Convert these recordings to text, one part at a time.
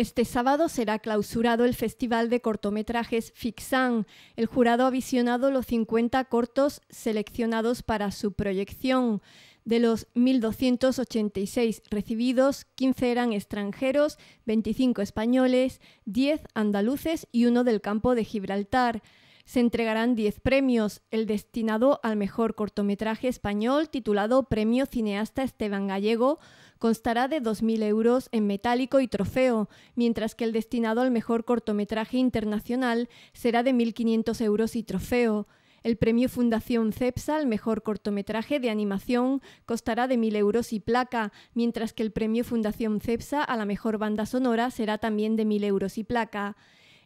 Este sábado será clausurado el Festival de Cortometrajes Fixan. El jurado ha visionado los 50 cortos seleccionados para su proyección. De los 1.286 recibidos, 15 eran extranjeros, 25 españoles, 10 andaluces y uno del campo de Gibraltar se entregarán 10 premios, el destinado al mejor cortometraje español titulado Premio Cineasta Esteban Gallego constará de 2.000 euros en metálico y trofeo, mientras que el destinado al mejor cortometraje internacional será de 1.500 euros y trofeo. El premio Fundación CEPSA al mejor cortometraje de animación costará de 1.000 euros y placa, mientras que el premio Fundación CEPSA a la mejor banda sonora será también de 1.000 euros y placa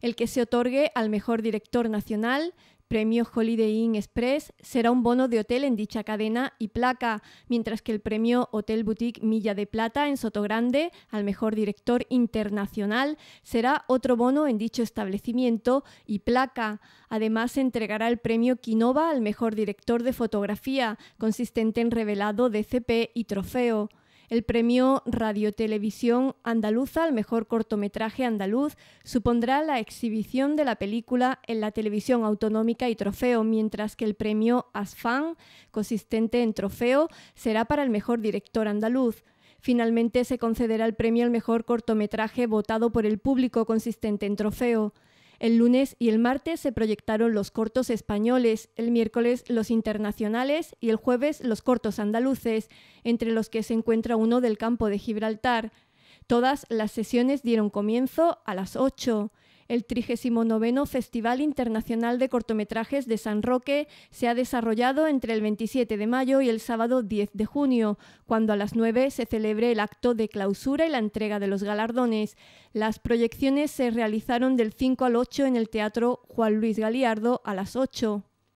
el que se otorgue al mejor director nacional, premio Holiday Inn Express será un bono de hotel en dicha cadena y placa, mientras que el premio Hotel Boutique Milla de Plata en Sotogrande al mejor director internacional será otro bono en dicho establecimiento y placa. Además, se entregará el premio Quinova al mejor director de fotografía, consistente en revelado, DCP y trofeo. El premio Radiotelevisión Andaluza al mejor cortometraje andaluz supondrá la exhibición de la película en la televisión autonómica y trofeo, mientras que el premio ASFAN, consistente en trofeo, será para el mejor director andaluz. Finalmente se concederá el premio al mejor cortometraje votado por el público consistente en trofeo. El lunes y el martes se proyectaron los cortos españoles, el miércoles los internacionales y el jueves los cortos andaluces, entre los que se encuentra uno del campo de Gibraltar. Todas las sesiones dieron comienzo a las 8. El 39 Festival Internacional de Cortometrajes de San Roque se ha desarrollado entre el 27 de mayo y el sábado 10 de junio, cuando a las 9 se celebre el acto de clausura y la entrega de los galardones. Las proyecciones se realizaron del 5 al 8 en el Teatro Juan Luis Galiardo a las 8.